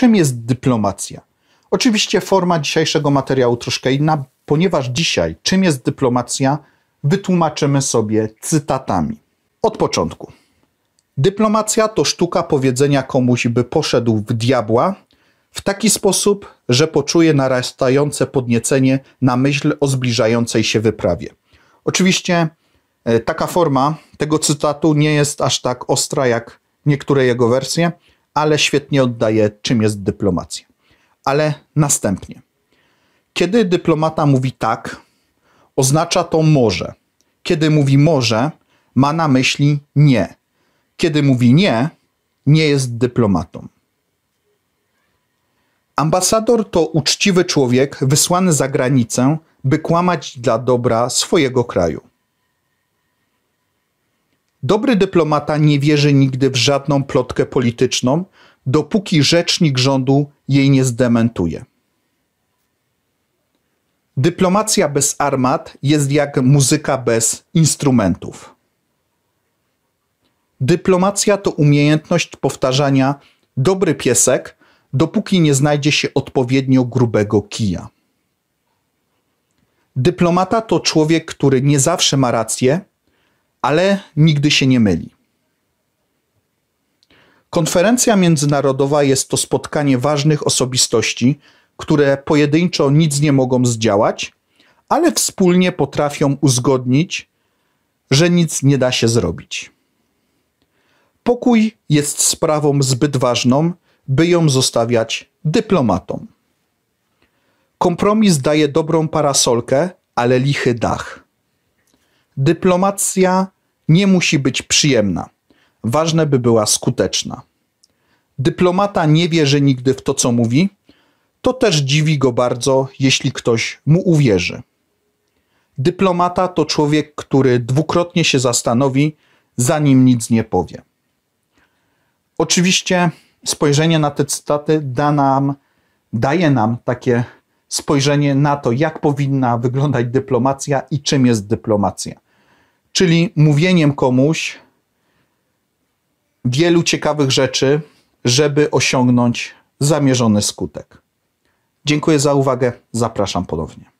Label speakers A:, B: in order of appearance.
A: Czym jest dyplomacja? Oczywiście forma dzisiejszego materiału troszkę inna, ponieważ dzisiaj czym jest dyplomacja, wytłumaczymy sobie cytatami. Od początku. Dyplomacja to sztuka powiedzenia komuś, by poszedł w diabła w taki sposób, że poczuje narastające podniecenie na myśl o zbliżającej się wyprawie. Oczywiście e, taka forma tego cytatu nie jest aż tak ostra jak niektóre jego wersje, ale świetnie oddaje, czym jest dyplomacja. Ale następnie. Kiedy dyplomata mówi tak, oznacza to może. Kiedy mówi może, ma na myśli nie. Kiedy mówi nie, nie jest dyplomatą. Ambasador to uczciwy człowiek wysłany za granicę, by kłamać dla dobra swojego kraju. Dobry dyplomata nie wierzy nigdy w żadną plotkę polityczną, dopóki rzecznik rządu jej nie zdementuje. Dyplomacja bez armat jest jak muzyka bez instrumentów. Dyplomacja to umiejętność powtarzania dobry piesek, dopóki nie znajdzie się odpowiednio grubego kija. Dyplomata to człowiek, który nie zawsze ma rację, ale nigdy się nie myli. Konferencja międzynarodowa jest to spotkanie ważnych osobistości, które pojedynczo nic nie mogą zdziałać, ale wspólnie potrafią uzgodnić, że nic nie da się zrobić. Pokój jest sprawą zbyt ważną, by ją zostawiać dyplomatom. Kompromis daje dobrą parasolkę, ale lichy dach. Dyplomacja nie musi być przyjemna. Ważne, by była skuteczna. Dyplomata nie wierzy nigdy w to, co mówi. To też dziwi go bardzo, jeśli ktoś mu uwierzy. Dyplomata to człowiek, który dwukrotnie się zastanowi, zanim nic nie powie. Oczywiście spojrzenie na te cytaty da nam, daje nam takie spojrzenie na to, jak powinna wyglądać dyplomacja i czym jest dyplomacja czyli mówieniem komuś wielu ciekawych rzeczy, żeby osiągnąć zamierzony skutek. Dziękuję za uwagę, zapraszam ponownie.